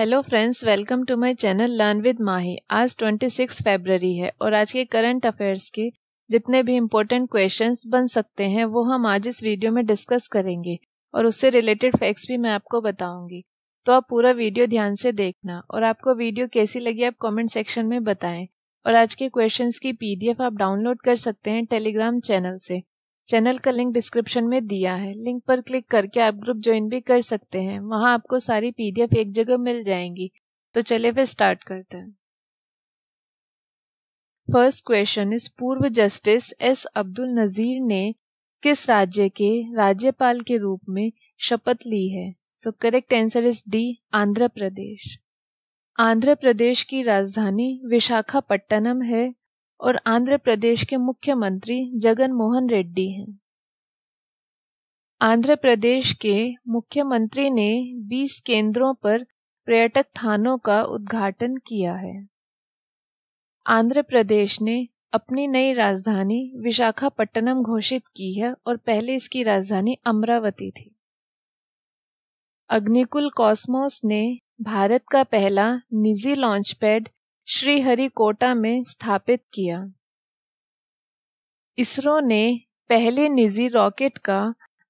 Hello friends welcome to my channel learn with Mahi आज 26 फरवरी है और आज के करंट अफेयर्स के जितने भी इम्पोर्टेंट क्वेश्चंस बन सकते हैं वो हम आज इस वीडियो में डिस्कस करेंगे और उससे रिलेटेड फैक्ट्स भी मैं आपको बताऊंगी तो आप पूरा वीडियो ध्यान से देखना और आपको वीडियो कैसी लगी आप कॉमेंट सेक्शन में बताएं और आज के क्वेश्चन की पी आप डाउनलोड कर सकते हैं टेलीग्राम चैनल से चैनल का लिंक डिस्क्रिप्शन में दिया है लिंक पर क्लिक करके आप ग्रुप ज्वाइन भी कर सकते हैं वहाँ आपको सारी पीडीएफ एक जगह मिल जाएंगी तो चले वे स्टार्ट करते हैं फर्स्ट क्वेश्चन इस पूर्व जस्टिस एस अब्दुल नजीर ने किस राज्य के राज्यपाल के रूप में शपथ ली है so correct answer is D Andhra Pradesh Andhra Pradesh की राजधानी विशाखापट्टनम है और आंध्र प्रदेश के मुख्यमंत्री जगन मोहन रेड्डी हैं आंध्र प्रदेश के मुख्यमंत्री ने 20 केंद्रों पर पर्यटक थानों का उद्घाटन किया है आंध्र प्रदेश ने अपनी नई राजधानी विशाखापट्टनम घोषित की है और पहले इसकी राजधानी अमरावती थी अग्निकुल कॉस्मोस ने भारत का पहला निजी लॉन्च पैड श्रीहरिकोटा में स्थापित किया इसरो ने पहले निजी रॉकेट का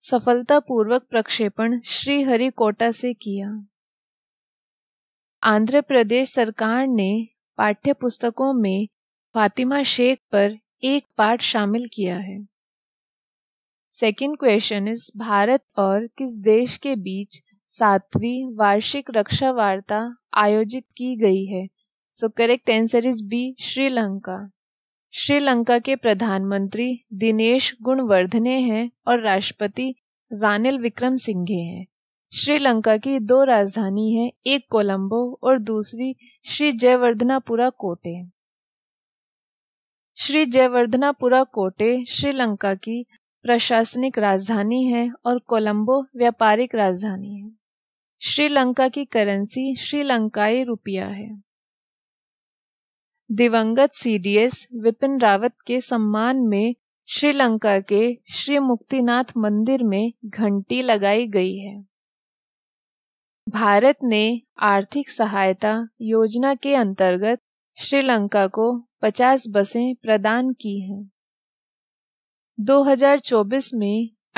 सफलतापूर्वक प्रक्षेपण श्रीहरिकोटा से किया आंध्र प्रदेश सरकार ने पाठ्य पुस्तकों में फातिमा शेख पर एक पाठ शामिल किया है सेकेंड क्वेश्चन इज भारत और किस देश के बीच सातवीं वार्षिक रक्षा वार्ता आयोजित की गई है so correct answer is B Sri Lanka Sri Lanka के प्रधानमंत्री दिनेश गुणवर्धने हैं और राष्ट्रपति रानिल विक्रम सिंघे हैं श्रीलंका की दो राजधानी हैं एक कोलंबो और दूसरी श्री जयवर्धनापुरा कोटे श्री जयवर्धनापुरा कोटे श्रीलंका की प्रशासनिक राजधानी है और कोलंबो व्यापारिक राजधानी है श्रीलंका की करेंसी श्रीलंकाई रुपया है दिवंगत सीडीएस विपिन रावत के सम्मान में श्रीलंका के श्री मुक्तिनाथ मंदिर में घंटी लगाई गई है भारत ने आर्थिक सहायता योजना के अंतर्गत श्रीलंका को 50 बसें प्रदान की हैं 2024 में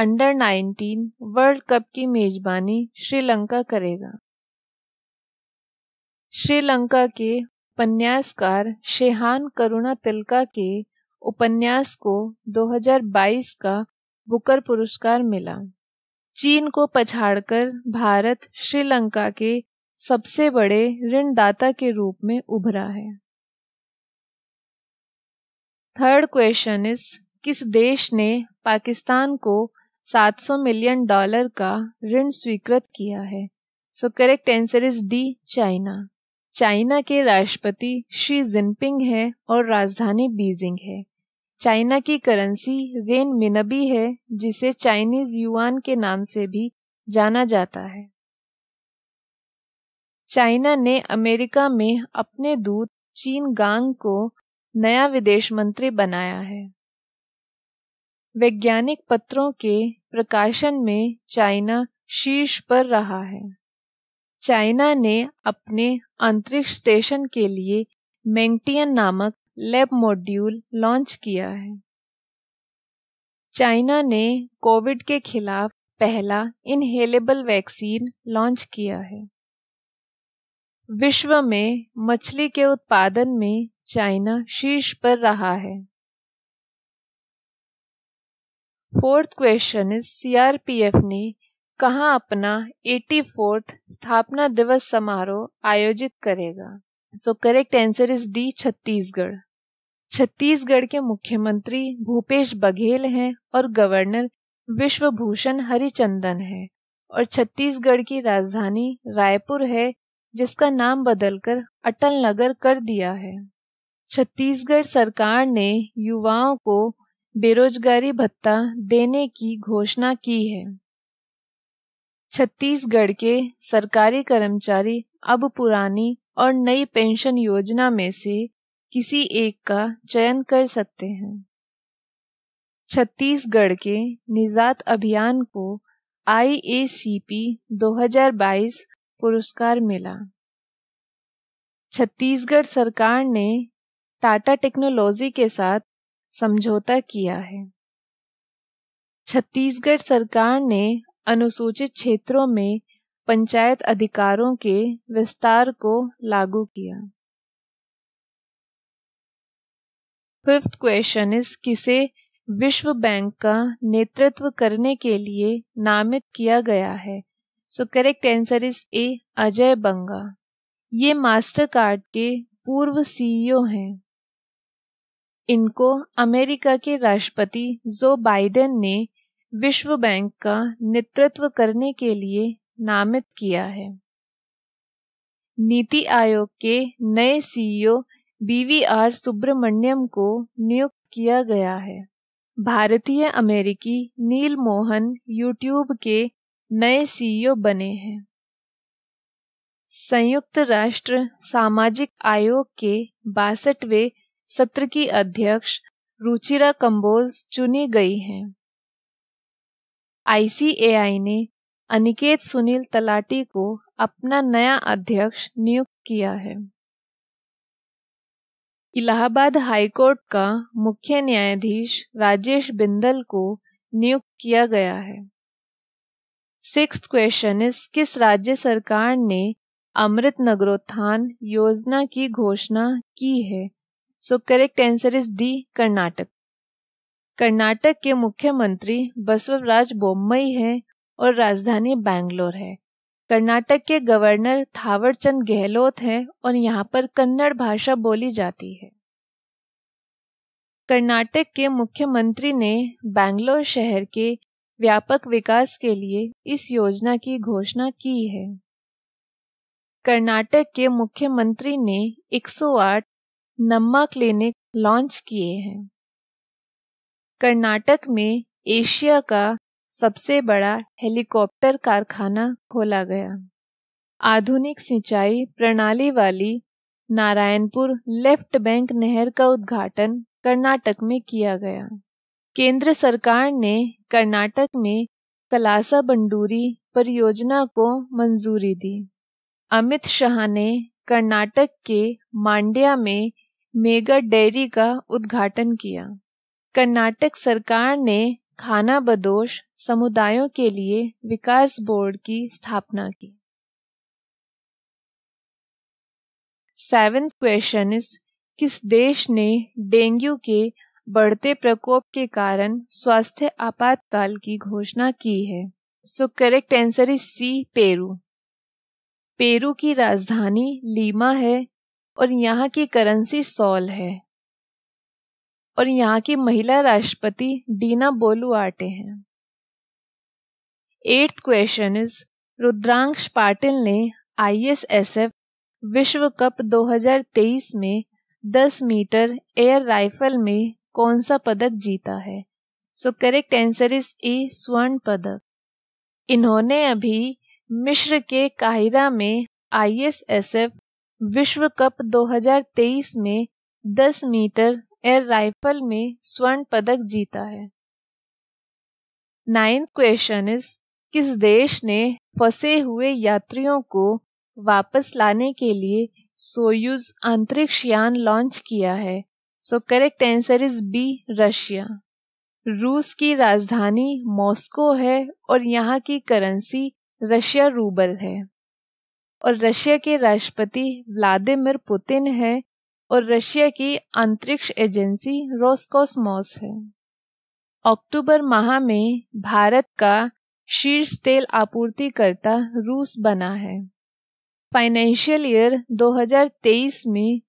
अंडर 19 वर्ल्ड कप की मेजबानी श्रीलंका करेगा श्रीलंका के उपन्यासकार शेहान करुणा तिलका के उपन्यास को 2022 का बुकर पुरस्कार मिला चीन को पछाड़कर भारत श्रीलंका के सबसे बड़े ऋणदाता के रूप में उभरा है थर्ड क्वेश्चन इज किस देश ने पाकिस्तान को 700 मिलियन डॉलर का ऋण स्वीकृत किया है so correct answer is D China China के राष्ट्रपति शी जिनपिंग है और राजधानी बीजिंग है चाइना की करेंसी रेन मिनबी है जिसे चाइनीज युआन के नाम से भी जाना जाता है चाइना ने अमेरिका में अपने दूत चीन गांग को नया विदेश मंत्री बनाया है वैज्ञानिक पत्रों के प्रकाशन में चाइना शीर्ष पर रहा है चाइना ने अपने अंतरिक्ष स्टेशन के लिए मेंगटियन नामक लैब मॉड्यूल लॉन्च किया है चाइना ने कोविड के खिलाफ पहला इनहेलेबल वैक्सीन लॉन्च किया है विश्व में मछली के उत्पादन में चाइना शीर्ष पर रहा है फोर्थ क्वेश्चन इज सीआरपीएफ ने कहा अपना एटी फोर्थ स्थापना दिवस समारोह आयोजित करेगा so correct answer is D Chhattisgarh Chhattisgarh के मुख्यमंत्री भूपेश बघेल हैं और गवर्नर विश्वभूषण हरिचंदन है और छत्तीसगढ़ की राजधानी रायपुर है जिसका नाम बदलकर अटल नगर कर दिया है छत्तीसगढ़ सरकार ने युवाओं को बेरोजगारी भत्ता देने की घोषणा की है छत्तीसगढ़ के सरकारी कर्मचारी अब पुरानी और नई पेंशन योजना में से किसी एक का चयन कर सकते हैं छत्तीसगढ़ के निजात अभियान को आईएसीपी 2022 पुरस्कार मिला छत्तीसगढ़ सरकार ने टाटा टेक्नोलॉजी के साथ समझौता किया है छत्तीसगढ़ सरकार ने अनुसूचित क्षेत्रों में पंचायत अधिकारों के विस्तार को लागू किया फिफ्थ क्वेश्चन इज किसे विश्व बैंक का नेतृत्व करने के लिए नामित किया गया है so correct answer is A Ajay Banga ये मास्टर कार्ड के पूर्व सीईओ e हैं इनको अमेरिका के राष्ट्रपति जो बाइडेन ने विश्व बैंक का नेतृत्व करने के लिए नामित किया है नीति आयोग के नए सीईओ बीवीआर सुब्रमण्यम को नियुक्त किया गया है भारतीय अमेरिकी नील मोहन यूट्यूब के नए सीईओ बने हैं संयुक्त राष्ट्र सामाजिक आयोग के बासठवे सत्र की अध्यक्ष रुचिरा कंबोज चुनी गई हैं। आईसीएआई ने अनिकेत सुनील तलाटी को अपना नया अध्यक्ष नियुक्त किया है इलाहाबाद हाईकोर्ट का मुख्य न्यायाधीश राजेश बिंदल को नियुक्त किया गया है सिक्स क्वेश्चन इस किस राज्य सरकार ने अमृत नगरोत्थान योजना की घोषणा की है so correct answer is D Karnataka Karnataka के मुख्यमंत्री बसवराज बोम्मई हैं और राजधानी बैंगलोर है कर्नाटक के गवर्नर थावरचंद गहलोत हैं और यहाँ पर कन्नड़ भाषा बोली जाती है कर्नाटक के मुख्यमंत्री ने बैंगलोर शहर के व्यापक विकास के लिए इस योजना की घोषणा की है कर्नाटक के मुख्यमंत्री ने 108 नम्मा क्लिनिक लॉन्च किए हैं कर्नाटक में एशिया का सबसे बड़ा हेलीकॉप्टर कारखाना खोला गया आधुनिक सिंचाई प्रणाली वाली नारायणपुर लेफ्ट बैंक नहर का उद्घाटन कर्नाटक में किया गया केंद्र सरकार ने कर्नाटक में कलासा बंडूरी परियोजना को मंजूरी दी अमित शाह ने कर्नाटक के मांड्या में मेगा डेयरी का उद्घाटन किया कर्नाटक सरकार ने खाना बदोश समुदायों के लिए विकास बोर्ड की स्थापना की सेवेंथ क्वेश्चन इज किस देश ने डेंगू के बढ़ते प्रकोप के कारण स्वास्थ्य आपातकाल की घोषणा की है so correct answer is C Peru Peru की राजधानी लीमा है और यहाँ की करेंसी सॉल है और यहाँ की महिला राष्ट्रपति डीना बोलू आटे हैं eighth question is Rudrankksh Patil ने आईएसएसएफ विश्व कप 2023 में 10 मीटर एयर राइफल में कौन सा पदक जीता है so correct answer is A स्वर्ण पदक इन्होंने अभी मिश्र के काहिरा में आईएसएसएफ विश्व कप 2023 में 10 मीटर एयर राइफल में स्वर्ण पदक जीता है नाइन्थ क्वेश्चन इज किस देश ने फंसे हुए यात्रियों को वापस लाने के लिए सोयूज अंतरिक्ष यान लॉन्च किया है so correct answer is B Russia रूस की राजधानी मॉस्को है और यहाँ की करेंसी रशिया रूबल है और रशिया के राष्ट्रपति व्लादिमिर पुतिन है और रशिया की अंतरिक्ष एजेंसी रोस्कोसमोस है अक्टूबर माह में भारत का शीर्ष तेल आपूर्तिकर्ता रूस बना है फाइनेंशियल ईयर 2023 में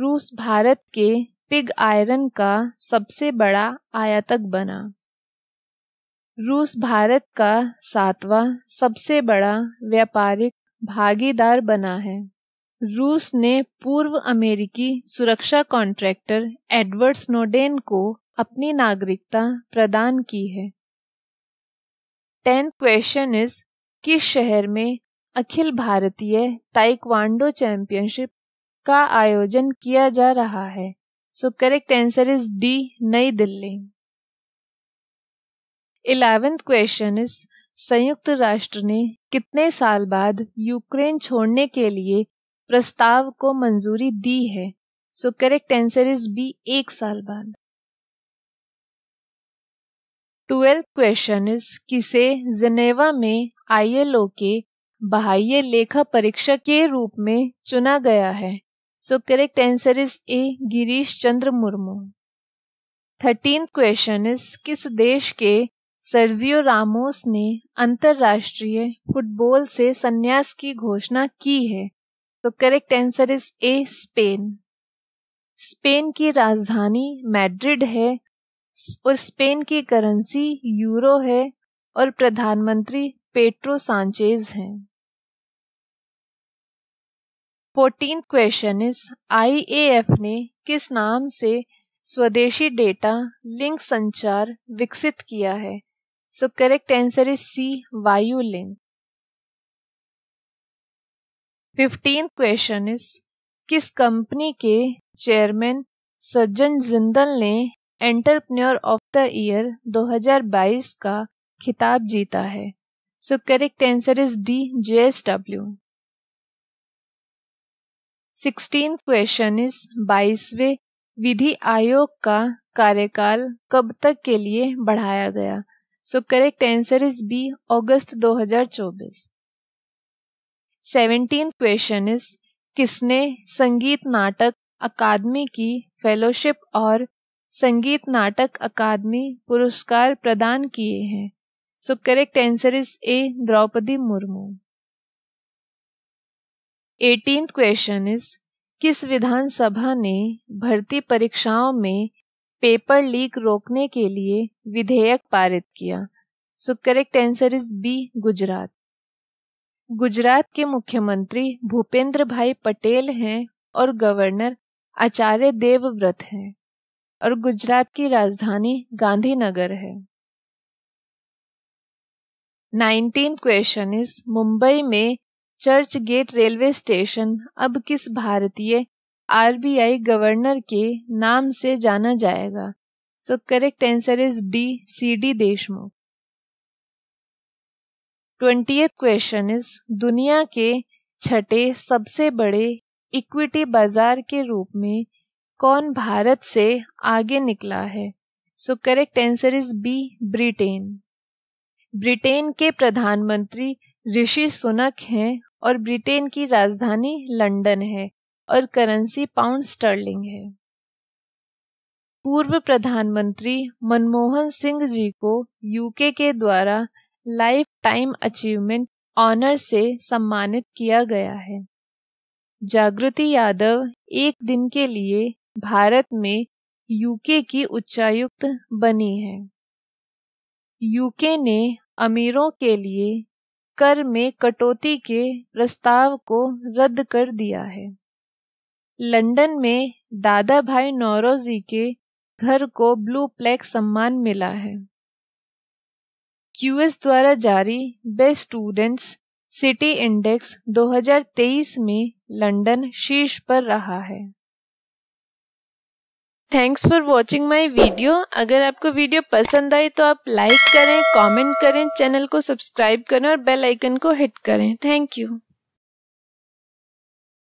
रूस भारत के पिग आयरन का सबसे बड़ा आयातक बना रूस भारत का सातवां सबसे बड़ा व्यापारिक भागीदार बना है रूस ने पूर्व अमेरिकी सुरक्षा कॉन्ट्रैक्टर एडवर्ड स्नोडेन को अपनी नागरिकता प्रदान की है टेंथ क्वेश्चन इज किस शहर में अखिल भारतीय ताइक्वांडो चैंपियनशिप का आयोजन किया जा रहा है so correct answer is D Nai Delhi eleventh question is संयुक्त राष्ट्र ने कितने साल बाद यूक्रेन छोड़ने के लिए प्रस्ताव को मंजूरी दी है so correct answer is B एक साल बाद ट्वेल्थ क्वेश्चन इज किसे जनेवा में आईएलओ के बाह्य लेखा परीक्षक के रूप में चुना गया है so correct answer is A Girish Chandra Murmu thirteen question is किस देश के सर्जियो रामोस ने अंतर्राष्ट्रीय फुटबॉल से संन्यास की घोषणा की है तो correct answer is A Spain Spain की राजधानी मैड्रिड है और स्पेन की करेंसी यूरो है और प्रधानमंत्री पेट्रो सांचेज हैं फोर्टीन क्वेश्चन इज आईएएफ ने किस नाम से स्वदेशी डेटा लिंक संचार विकसित किया है so correct answer is C Vayu link fifteen question is किस कंपनी के चेयरमैन सज्जन जिंदल ने एंटरप्रेन्योर ऑफ द ईयर 2022 का खिताब जीता है so correct answer is D W sixteen question is बाईसवे विधि आयोग का कार्यकाल कब तक के लिए बढ़ाया गया so correct answer is B अगस्त 2024 सेवेंटीन क्वेश्चन इज किसने संगीत नाटक अकादमी की फेलोशिप और संगीत नाटक अकादमी पुरस्कार प्रदान किए हैं so correct answer is A Draupadi Murmu eighteen question is किस विधानसभा ने भर्ती परीक्षाओं में पेपर लीक रोकने के लिए विधेयक पारित किया so correct answer is B Gujarat Gujarat के मुख्यमंत्री भूपेंद्र भाई पटेल हैं और गवर्नर आचार्य देवव्रत हैं और गुजरात की राजधानी गांधीनगर है नाइनटीन क्वेश्चन इज मुंबई में चर्च गेट रेलवे स्टेशन अब किस भारतीय आरबीआई गवर्नर के नाम से जाना जाएगा so correct answer is D C D Deshmukh twenty question is दुनिया के छठे सबसे बड़े इक्विटी बाजार के रूप में कौन भारत से आगे निकला है so correct answer is B Britain Britain के प्रधानमंत्री ऋषि सुनक हैं और ब्रिटेन की राजधानी लंदन है और करेंसी पाउंड स्टर्लिंग है पूर्व प्रधानमंत्री मनमोहन सिंह जी को यूके के द्वारा लाइफ टाइम अचीवमेंट ऑनर से सम्मानित किया गया है जागृति यादव एक दिन के लिए भारत में यूके की उच्चायुक्त बनी है यूके ने अमीरों के लिए कर में कटौती के प्रस्ताव को रद्द कर दिया है लंदन में दादा भाई नौरोजी के घर को ब्लू प्लेक सम्मान मिला है यूएस द्वारा जारी बेस्ट स्टूडेंट्स सिटी इंडेक्स 2023 में लंदन शीर्ष पर रहा है thanks for watching my video अगर आपको वीडियो पसंद आई तो आप लाइक करें कॉमेंट करें चैनल को सब्सक्राइब करें और बेल आइकन को हिट करें थैंक यू